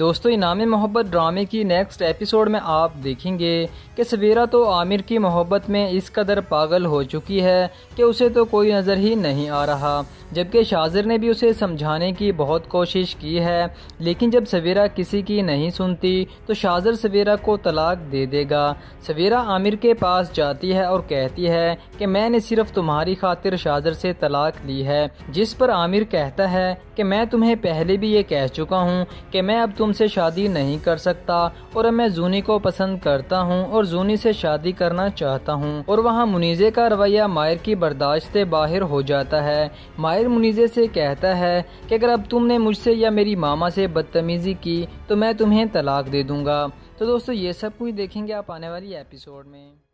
दोस्तों इनाम मोहब्बत ड्रामे की नेक्स्ट एपिसोड में आप देखेंगे कि सवेरा तो आमिर की मोहब्बत में इस कदर पागल हो चुकी है कि उसे तो कोई नज़र ही नहीं आ रहा जबकि शाजिर ने भी उसे समझाने की बहुत कोशिश की है लेकिन जब सवेरा किसी की नहीं सुनती तो शाजिर सवेरा को तलाक दे देगा सवेरा आमिर के पास जाती है और कहती है कि मैंने सिर्फ तुम्हारी खातिर शाजिर से तलाक ली है जिस पर आमिर कहता है कि मैं तुम्हें पहले भी ये कह चुका हूँ कि मैं अब तुम तुमसे शादी नहीं कर सकता और मैं जूनी को पसंद करता हूँ और जूनी से शादी करना चाहता हूँ और वहाँ मुनीजे का रवैया मायर की बर्दाश्त से बाहर हो जाता है मायर मुनीजे से कहता है कि अगर अब तुमने मुझसे या मेरी मामा से बदतमीजी की तो मैं तुम्हें तलाक दे दूँगा तो दोस्तों ये सब कुछ देखेंगे आप आने वाली एपिसोड में